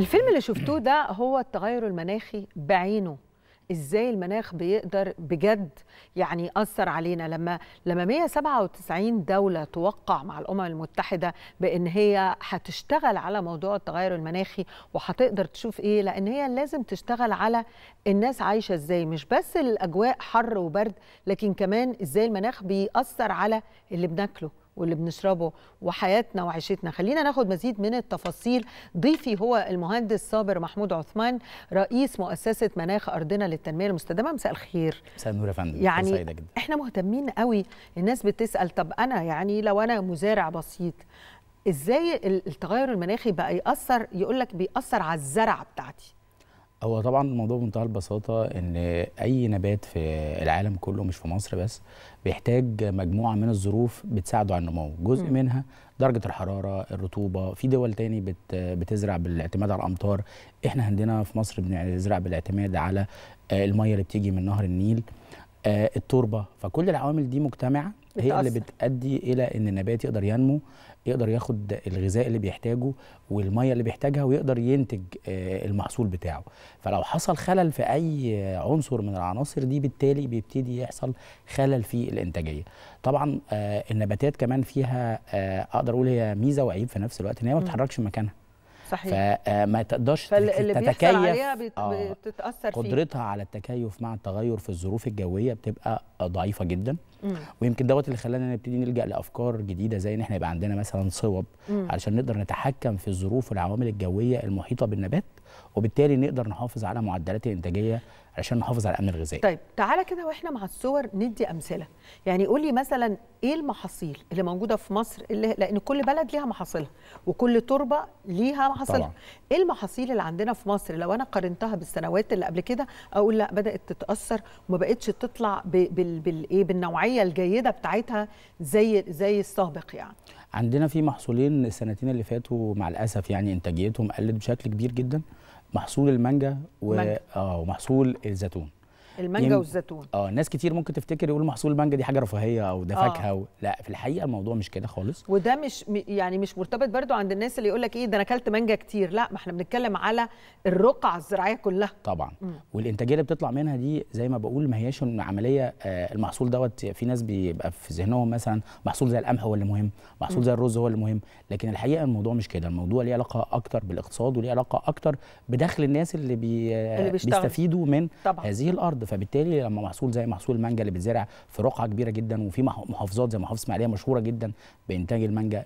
الفيلم اللي شفتوه ده هو التغير المناخي بعينه ازاي المناخ بيقدر بجد يعني ياثر علينا لما لما 197 دوله توقع مع الامم المتحده بان هي هتشتغل على موضوع التغير المناخي وهتقدر تشوف ايه لان هي لازم تشتغل على الناس عايشه ازاي مش بس الاجواء حر وبرد لكن كمان ازاي المناخ بيأثر على اللي بناكله واللي بنشربه وحياتنا وعيشتنا خلينا ناخد مزيد من التفاصيل ضيفي هو المهندس صابر محمود عثمان رئيس مؤسسه مناخ ارضنا للتنميه المستدامه مساء الخير مساء النور يا فندم يعني احنا مهتمين قوي الناس بتسال طب انا يعني لو انا مزارع بسيط ازاي التغير المناخي بقى ياثر يقول لك بيأثر على الزرع بتاعتي هو طبعا الموضوع بمنتهى البساطه ان اي نبات في العالم كله مش في مصر بس بيحتاج مجموعه من الظروف بتساعده على النمو جزء م. منها درجه الحراره الرطوبه في دول تاني بت بتزرع بالاعتماد على الامطار احنا عندنا في مصر بنزرع بالاعتماد على آه، الميه اللي بتيجي من نهر النيل آه، التربه فكل العوامل دي مجتمعه بتأثر. هي اللي بتؤدي الى ان النبات يقدر ينمو يقدر ياخد الغذاء اللي بيحتاجه والميه اللي بيحتاجها ويقدر ينتج آه، المحصول بتاعه فلو حصل خلل في اي عنصر من العناصر دي بالتالي بيبتدي يحصل خلل في الانتاجيه طبعا آه، النباتات كمان فيها آه، اقدر اقول هي ميزه وعيب في نفس الوقت ان هي ما بتتحركش مكانها صحيح فما تقدرش فاللي تتكيف عليها آه بتتاثر قدرتها فيه. على التكيف مع التغير في الظروف الجويه بتبقى ضعيفه جدا مم. ويمكن دوت اللي خلانا نبتدي نلجا لافكار جديده زي ان احنا يبقى عندنا مثلا صوب مم. علشان نقدر نتحكم في الظروف والعوامل الجويه المحيطه بالنبات وبالتالي نقدر نحافظ على معدلات الانتاجيه عشان نحافظ على الامن الغذائي طيب تعالى كده واحنا مع الصور ندي امثله يعني قولي مثلا ايه المحاصيل اللي موجوده في مصر اللي لان كل بلد ليها محاصيلها وكل تربه ليها محاصيلها ايه المحاصيل اللي عندنا في مصر لو انا قارنتها بالسنوات اللي قبل كده اقول لا بدات تتاثر وما بقتش تطلع بالايه بالنوعيه الجيده بتاعتها زي زي السابق يعني عندنا في محصولين السنتين اللي فاتوا مع الاسف يعني انتاجيتهم قلت بشكل كبير جدا محصول المانجا و... مانجا. اه ومحصول الزيتون المانجا يم... يعني والزيتون اه ناس كتير ممكن تفتكر يقول محصول المانجا دي حاجه رفاهيه او ده آه. فاكهه آه. و... لا في الحقيقه الموضوع مش كده خالص وده مش يعني مش مرتبط برضو عند الناس اللي يقول لك ايه ده انا اكلت مانجا كتير لا ما احنا بنتكلم على الرقعه الزراعيه كلها طبعا م. والانتاجيه اللي بتطلع منها دي زي ما بقول ما هياش عمليه آه المحصول دوت في ناس بيبقى في ذهنهم مثلا محصول زي القمح هو اللي مهم محصول م. زي الرز هو اللي مهم لكن الحقيقه الموضوع مش كده الموضوع ليه علاقه اكتر بالاقتصاد وليه علاقه اكتر بدخل الناس اللي, بي... اللي بيستفيدوا من طبعا. هذه الارض فبالتالي لما محصول زي محصول المانجا اللي بيتزرع في رقعه كبيره جدا وفي محافظات زي محافظه اسماعيليه مشهوره جدا بانتاج المانجا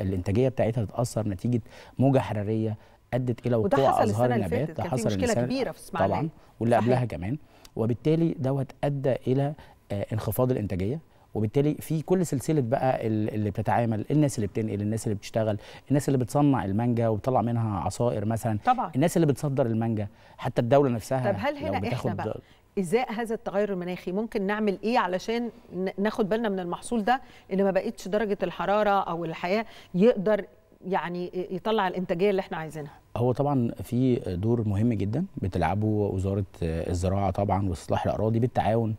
الانتاجيه بتاعتها تتاثر نتيجه موجه حراريه ادت الى وقوع ازهار النبات ده حصل مشكله كبيره في طبعا واللي قبلها كمان وبالتالي دوت ادى الى آه، انخفاض الانتاجيه وبالتالي في كل سلسله بقى اللي بتتعامل الناس اللي بتنقل الناس اللي بتشتغل الناس اللي بتصنع المانجا وبتطلع منها عصائر مثلا طبعا الناس اللي بتصدر المانجا حتى الدوله نفسها طب هل هنا احنا بقى ازاء هذا التغير المناخي ممكن نعمل ايه علشان ناخد بالنا من المحصول ده اللي ما بقتش درجه الحراره او الحياه يقدر يعني يطلع الانتاجيه اللي احنا عايزينها هو طبعا في دور مهم جدا بتلعبه وزاره الزراعه طبعا واصلاح الاراضي بالتعاون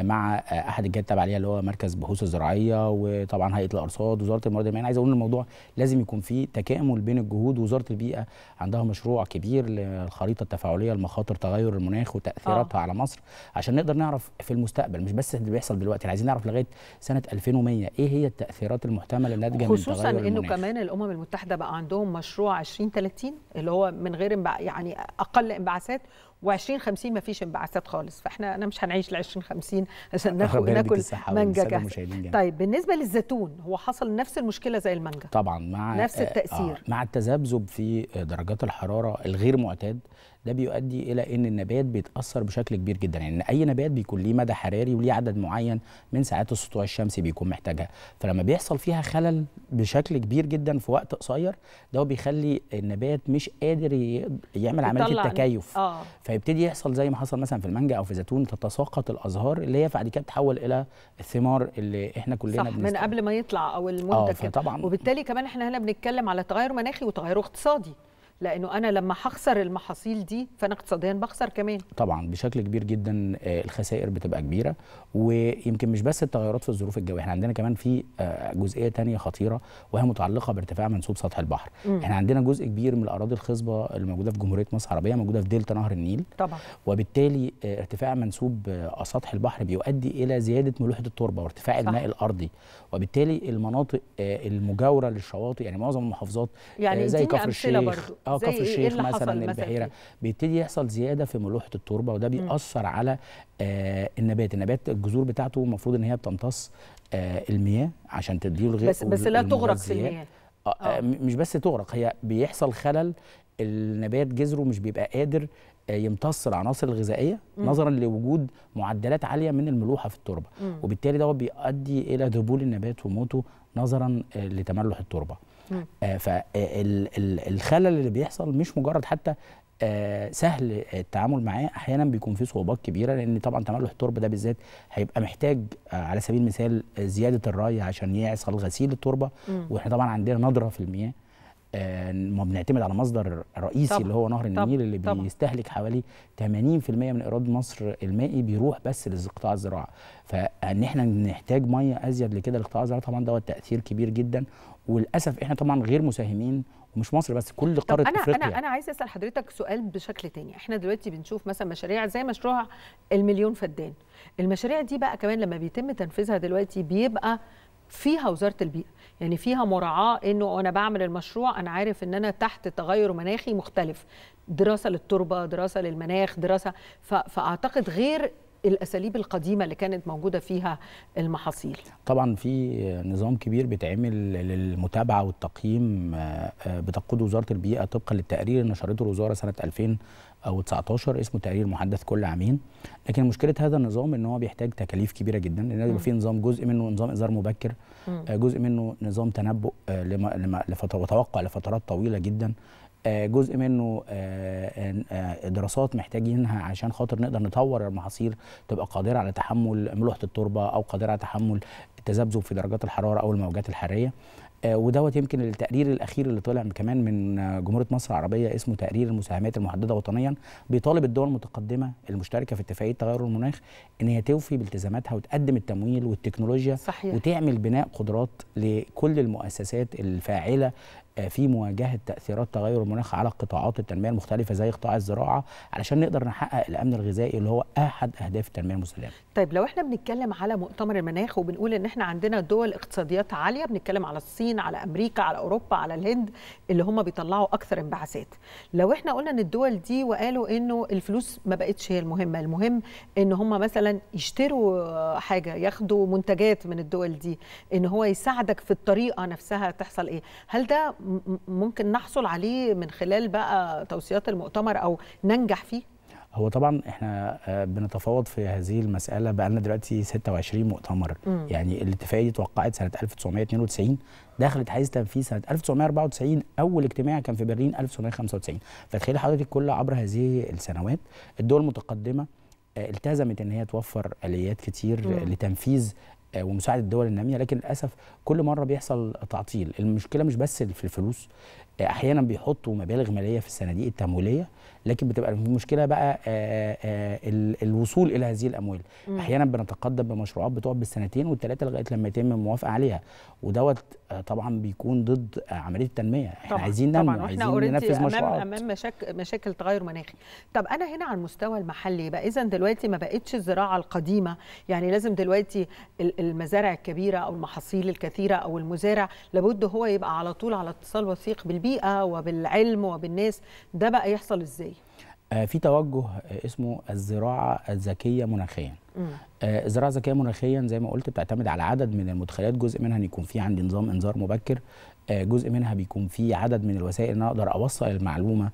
مع احد الجهات التابعه اللي هو مركز بحوث الزراعيه وطبعا هيئه الارصاد وزاره الموارد المائيه عايز اقول ان الموضوع لازم يكون فيه تكامل بين الجهود وزاره البيئه عندها مشروع كبير للخريطه التفاعليه لمخاطر تغير المناخ وتاثيراتها آه. على مصر عشان نقدر نعرف في المستقبل مش بس اللي بيحصل دلوقتي عايزين نعرف لغايه سنه 2100 ايه هي التاثيرات المحتمله الناتجه من تغير المناخ خصوصا انه كمان الامم المتحده بقى عندهم مشروع 2030 اللي هو من غير يعني اقل انبعاثات و2050 ما فيش انبعاثات خالص فاحنا انا مش هنعيش ل 2050 عشان آه، ناخد ناكل مانجا طيب بالنسبه للزيتون هو حصل نفس المشكله زي المانجا طبعا مع نفس آه، آه، التاثير آه مع التذبذب في درجات الحراره الغير معتاد ده بيؤدي الى ان النبات بيتاثر بشكل كبير جدا لان يعني اي نبات بيكون ليه مدى حراري وليه عدد معين من ساعات السطوع الشمسي بيكون محتاجها فلما بيحصل فيها خلل بشكل كبير جدا في وقت قصير ده بيخلي النبات مش قادر يعمل عمليه التكيف آه. فيبتدي يحصل زي ما حصل مثلا في المانجا او في الزيتون تتساقط الازهار اللي هي بعد كده بتتحول الى الثمار اللي احنا كلنا صح من قبل ما يطلع او المنتج آه وبالتالي كمان احنا هنا بنتكلم على تغير مناخي وتغير اقتصادي لانه انا لما هخسر المحاصيل دي فانا اقتصاديا بخسر كمان طبعا بشكل كبير جدا آه، الخسائر بتبقى كبيره ويمكن مش بس التغيرات في الظروف الجويه احنا عندنا كمان في آه، جزئيه تانية خطيره وهي متعلقه بارتفاع منسوب سطح البحر م. احنا عندنا جزء كبير من الاراضي الخصبه الموجوده في جمهوريه مصر العربيه موجوده في دلتا نهر النيل طبعا وبالتالي آه، ارتفاع منسوب سطح البحر بيؤدي الى زياده ملوحه التربه وارتفاع الماء الارضي وبالتالي المناطق المجاوره للشواطئ يعني معظم المحافظات يعني زي كفر الشيخ اه كفر إيه؟ إيه الشيخ مثلا, مثلا البحيره بيبتدي يحصل زياده في ملوحه التربه وده بيأثر على آه النبات النبات الجذور بتاعته المفروض ان هي بتمتص آه المياه عشان تديله الغذاء بس بس لا تغرق في المياه آه, آه،, آه. مش بس تغرق هي بيحصل خلل النبات جذره مش بيبقى قادر آه، يمتص العناصر الغذائيه نظرا لوجود معدلات عاليه من الملوحه في التربه مم. وبالتالي دوت بيؤدي الى ذبول النبات وموته نظرا لتملح التربه آه، فالخلل آه، اللي بيحصل مش مجرد حتى آه، سهل التعامل معاه احيانا بيكون فيه صعوبات كبيره لان طبعا تملح التربه ده بالذات هيبقى محتاج على سبيل المثال زياده الري عشان يعصر غسيل التربه واحنا طبعا عندنا ندره في المياه آه، ما بنعتمد على مصدر رئيسي طبعًا. اللي هو نهر النيل طبعًا. اللي بيستهلك حوالي 80% من ايراد مصر المائي بيروح بس لقطاع الزراعه فان احنا نحتاج ميه ازيد لكده لقطاع الزراعه طبعا دوت تاثير كبير جدا وللاسف احنا طبعا غير مساهمين ومش مصر بس كل قاره أنا افريقيا انا انا عايز اسال حضرتك سؤال بشكل تاني احنا دلوقتي بنشوف مثلا مشاريع زي مشروع المليون فدان المشاريع دي بقى كمان لما بيتم تنفيذها دلوقتي بيبقى فيها وزاره البيئه يعني فيها مراعاه انه انا بعمل المشروع انا عارف ان انا تحت تغير مناخي مختلف دراسه للتربه دراسه للمناخ دراسه فاعتقد غير الاساليب القديمه اللي كانت موجوده فيها المحاصيل طبعا في نظام كبير بيتعمل للمتابعه والتقييم آه، آه، بتقود وزاره البيئه طبقا للتقرير اللي نشرته الوزاره سنه 2000 او 19 اسمه تقرير محدث كل عامين لكن مشكله هذا النظام ان هو بيحتاج تكاليف كبيره جدا لان يبقى في نظام جزء منه نظام انذار مبكر آه، جزء منه نظام تنبؤ آه، لفتره وتوقع لفترات طويله جدا آه، جزء منه دراسات محتاجينها عشان خاطر نقدر نطور المحاصيل تبقى قادره على تحمل ملوحه التربه او قادره على تحمل التذبذب في درجات الحراره او الموجات الحراريه آه، ودوت يمكن التقرير الاخير اللي طلع كمان من آه، جمهوريه مصر العربيه اسمه تقرير المساهمات المحدده وطنيا بيطالب الدول المتقدمه المشتركه في اتفاقيه تغير المناخ ان هي توفي بالتزاماتها وتقدم التمويل والتكنولوجيا صحيح. وتعمل بناء قدرات لكل المؤسسات الفاعله آه، في مواجهه تاثيرات تغير المناخ على قطاعات التنميه المختلفه زي قطاع الزراعه علشان نقدر نحقق الامن الغذائي اللي هو احد اهداف التنميه المستدامه. طيب لو احنا بنتكلم على مؤتمر المناخ وبنقول ان احنا عندنا دول اقتصاديات عاليه بنتكلم على الصين على امريكا على اوروبا على الهند اللي هم بيطلعوا اكثر انبعاثات. لو احنا قلنا ان الدول دي وقالوا انه الفلوس ما بقتش هي المهمه، المهم ان هم مثلا يشتروا حاجه ياخدوا منتجات من الدول دي ان هو يساعدك في الطريقه نفسها تحصل ايه؟ هل ده ممكن نحصل عليه من خلال بقى توصيات المؤتمر او ننجح فيه هو طبعا احنا آه، بنتفاوض في هذه المساله بقى لنا دلوقتي 26 مؤتمر م. يعني الاتفاقيه دي اتوقعت سنه 1992 دخلت حيز تنفيذ سنه 1994 اول اجتماع كان في برلين 1995 فتخيل حضرتك كل عبر هذه السنوات الدول المتقدمه آه، التزمت ان هي توفر اليات كتير مم. لتنفيذ آه، ومساعده الدول الناميه لكن للاسف كل مره بيحصل تعطيل المشكله مش بس في الفلوس آه، احيانا بيحطوا مبالغ ماليه في الصناديق التمويليه لكن بتبقى المشكله بقى آه، الوصول الى هذه الاموال احيانا بنتقدم بمشروعات بتقعد بالسنتين والثلاثه لغايه لما يتم الموافقه عليها ودوت طبعا بيكون ضد عمليه التنميه احنا طبعا عايزين ننمو طبعا عايزين ننفذ مشروعات امام مشاكل مشاكل تغير مناخي طب انا هنا على المستوى المحلي بقى اذا دلوقتي ما بقتش الزراعه القديمه يعني لازم دلوقتي المزارع الكبيره او المحاصيل الكثيره او المزارع لابد هو يبقى على طول على اتصال وثيق بالبيئه وبالعلم وبالناس ده بقى يحصل ازاي آه، في توجه آه، اسمه الزراعه الذكيه مناخيا آه، الزراعه الذكيه مناخيا زي ما قلت بتعتمد على عدد من المدخلات جزء منها يكون في عندي نظام انذار مبكر جزء منها بيكون في عدد من الوسائل ان اقدر اوصل المعلومه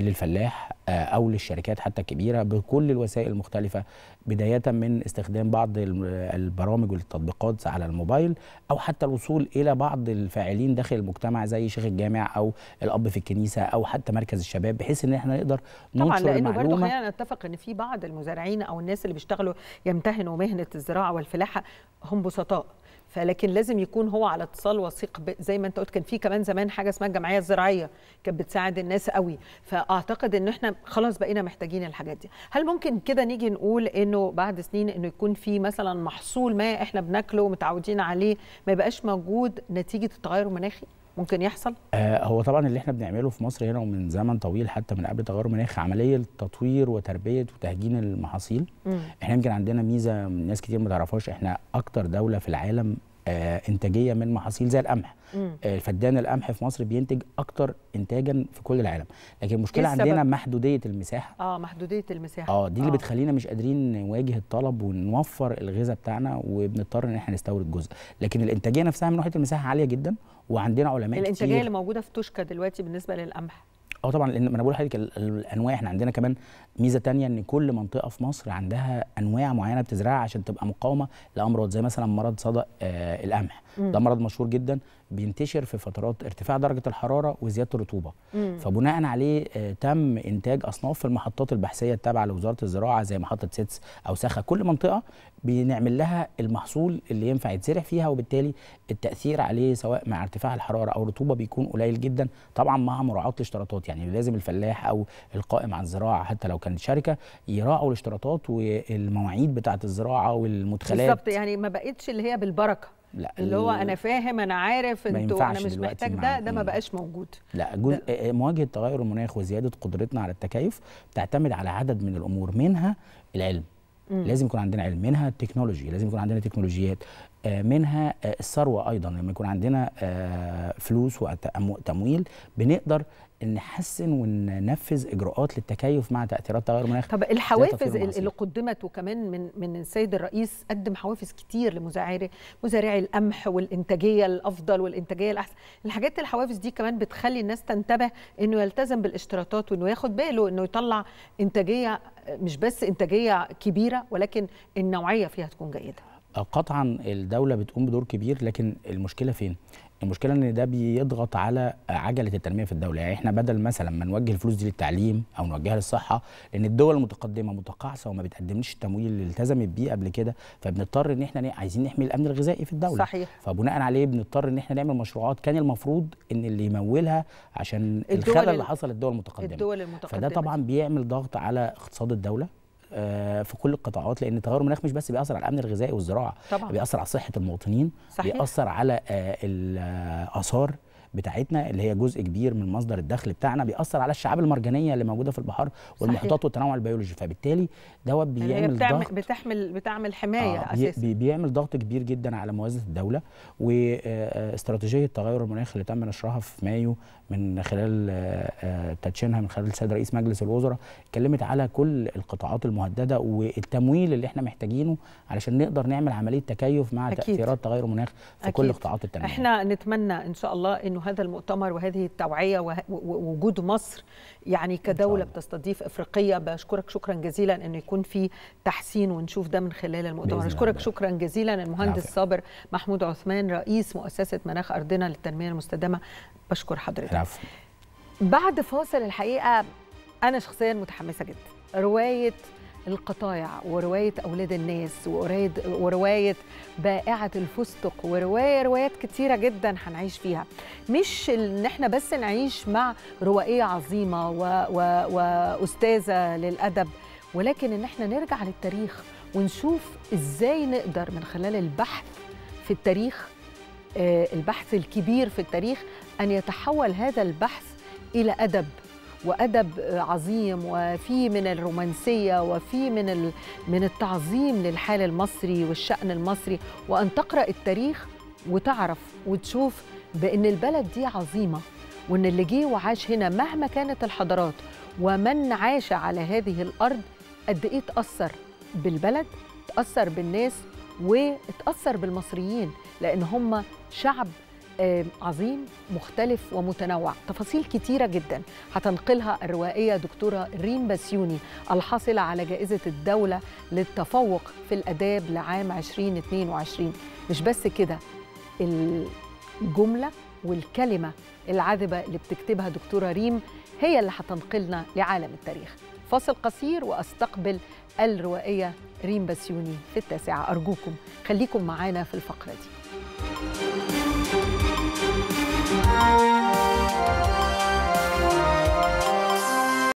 للفلاح آه، او للشركات حتى الكبيره بكل الوسائل المختلفه بدايه من استخدام بعض البرامج والتطبيقات على الموبايل او حتى الوصول الى بعض الفاعلين داخل المجتمع زي شيخ الجامع او الاب في الكنيسه او حتى مركز الشباب بحيث ان احنا نقدر ننشر طبعا لانه برضه خلينا نتفق ان في بعض المزارعين او الناس اللي بيشتغلوا يمتهنوا مهنه الزراعه والفلاحه هم بسطاء فلكن لازم يكون هو على اتصال وثيق زي ما انت قلت كان في كمان زمان حاجه اسمها الجمعيه الزراعيه كانت بتساعد الناس قوي فاعتقد ان احنا خلاص بقينا محتاجين الحاجات دي هل ممكن كده نيجي نقول انه بعد سنين انه يكون في مثلا محصول ما احنا بناكله ومتعودين عليه ما يبقاش موجود نتيجه التغير المناخي ممكن يحصل؟ آه هو طبعا اللي احنا بنعمله في مصر هنا ومن زمن طويل حتى من قبل تغير المناخ عمليه تطوير وتربيه وتهجين المحاصيل مم. احنا يمكن عندنا ميزه ناس كتير ما تعرفهاش احنا اكتر دوله في العالم آه، انتاجيه من محاصيل زي القمح آه، الفدان القمح في مصر بينتج اكتر انتاجا في كل العالم لكن المشكله إيه عندنا محدوديه المساحه اه محدوديه المساحه اه دي اللي آه. بتخلينا مش قادرين نواجه الطلب ونوفر الغذاء بتاعنا وبنضطر ان احنا نستورد جزء لكن الانتاجيه نفسها من ناحيه المساحه عاليه جدا وعندنا علماء الانتاجيه كتير. اللي موجوده في توشكا دلوقتي بالنسبه للقمح اه طبعا لان انا بقول لحضرتك الانواع احنا عندنا كمان ميزه تانية ان كل منطقه في مصر عندها انواع معينه بتزرعها عشان تبقى مقاومه لامراض زي مثلا مرض صدأ آه القمح ده مرض مشهور جدا بينتشر في فترات ارتفاع درجه الحراره وزياده الرطوبه فبناء عليه آه، تم انتاج اصناف في المحطات البحثيه التابعه لوزاره الزراعه زي محطه سيتس او سخه كل منطقه بنعمل لها المحصول اللي ينفع يتزرع فيها وبالتالي التاثير عليه سواء مع ارتفاع الحراره او الرطوبه بيكون قليل جدا طبعا مع مراعاه الاشتراطات يعني لازم الفلاح او القائم على الزراعه حتى لو كانت شركه يراعوا الاشتراطات والمواعيد بتاعه الزراعه والمدخلات بالظبط يعني ما بقتش اللي هي بالبركه لا اللي هو انا فاهم انا عارف انتوا انا مش محتاج ده ده ما بقاش موجود لا جزء مواجهه تغير المناخ وزياده قدرتنا على التكيف بتعتمد على عدد من الامور منها العلم مم. لازم يكون عندنا علم منها التكنولوجي لازم يكون عندنا تكنولوجيات آه، منها آه، الثروه ايضا لما يكون عندنا آه، فلوس وتمويل بنقدر نحسن وننفذ اجراءات للتكيف مع تاثيرات تغير المناخ طب الحوافز اللي قدمت وكمان من من السيد الرئيس قدم حوافز كتير لمزارعي مزارعي القمح والانتاجيه الافضل والانتاجيه الاحسن الحاجات الحوافز دي كمان بتخلي الناس تنتبه انه يلتزم بالاشتراطات وانه ياخد باله انه يطلع انتاجيه مش بس انتاجيه كبيره ولكن النوعيه فيها تكون جيده قطعا الدولة بتقوم بدور كبير لكن المشكلة فين؟ المشكله ان ده بيضغط على عجله التنميه في الدوله يعني احنا بدل مثلا ما نوجه الفلوس دي للتعليم او نوجهها للصحه لان الدول المتقدمه متقاعسه وما بتقدمش التمويل اللي التزمت بيه قبل كده فبنضطر ان احنا عايزين نحمي الامن الغذائي في الدوله صحيح فبناء عليه بنضطر ان احنا نعمل مشروعات كان المفروض ان اللي يمولها عشان الخلل اللي حصل الدول المتقدمه الدول المتقدمه فده طبعا بيعمل ضغط على اقتصاد الدوله آه، في كل القطاعات لان تغير المناخ مش بس بيأثر على الامن الغذائي والزراعه طبعا. بيأثر على صحه المواطنين صحيح. بيأثر على آه، الاثار آه، بتاعتنا اللي هي جزء كبير من مصدر الدخل بتاعنا بيأثر على الشعاب المرجانيه اللي موجوده في البحار والمحيطات والتنوع البيولوجي فبالتالي دوت بيعمل يعني ضغط بتحمل بتعمل حمايه آه اساسا بي بيعمل ضغط كبير جدا على موازنه الدوله واستراتيجيه آه، التغير المناخي اللي تم نشرها في مايو من خلال آه، آه، تدشينها من خلال السيد رئيس مجلس الوزراء اتكلمت على كل القطاعات المهدده والتمويل اللي احنا محتاجينه علشان نقدر نعمل عمليه تكيف مع أكيد. تاثيرات تغير المناخ في أكيد. كل قطاعات التنميه احنا نتمنى ان شاء الله انه هذا المؤتمر وهذه التوعيه ووجود مصر يعني كدوله بتستضيف افريقيه بشكرك شكرا جزيلا انه يكون في تحسين ونشوف ده من خلال المؤتمر اشكرك شكرا جزيلا المهندس صابر محمود عثمان رئيس مؤسسه مناخ ارضنا للتنميه المستدامه بشكر حضرتك بعد فاصل الحقيقه انا شخصيا متحمسه جدا روايه القطايع ورواية أولاد الناس ورواية بائعة الفستق ورواية روايات كتيرة جدا هنعيش فيها مش إن إحنا بس نعيش مع روائية عظيمة و... و... وأستاذة للأدب ولكن إن إحنا نرجع للتاريخ ونشوف إزاي نقدر من خلال البحث في التاريخ آه، البحث الكبير في التاريخ أن يتحول هذا البحث إلى أدب وادب عظيم وفي من الرومانسيه وفي من من التعظيم للحال المصري والشان المصري وان تقرا التاريخ وتعرف وتشوف بان البلد دي عظيمه وان اللي جه وعاش هنا مهما كانت الحضارات ومن عاش على هذه الارض قد ايه تاثر بالبلد تاثر بالناس واتاثر بالمصريين لان هم شعب عظيم مختلف ومتنوع تفاصيل كتيرة جدا هتنقلها الروائية دكتورة ريم بسيوني الحاصلة على جائزة الدولة للتفوق في الأداب لعام 2022 مش بس كده الجملة والكلمة العذبة اللي بتكتبها دكتورة ريم هي اللي هتنقلنا لعالم التاريخ فاصل قصير وأستقبل الروائية ريم بسيوني في التاسعة أرجوكم خليكم معانا في الفقرة دي Música